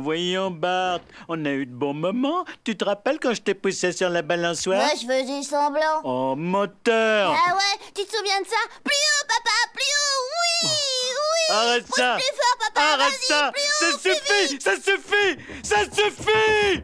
Voyons, Bart, on a eu de bons moments. Tu te rappelles quand je t'ai poussé sur la balançoire? Ouais, je faisais semblant. Oh, moteur! Ah ouais, tu te souviens de ça? Plus haut, papa, plus haut, oui! Oh. Oui! Arrête ça! papa! Arrête ça! ça, ça suffit! Ça suffit! Ça suffit!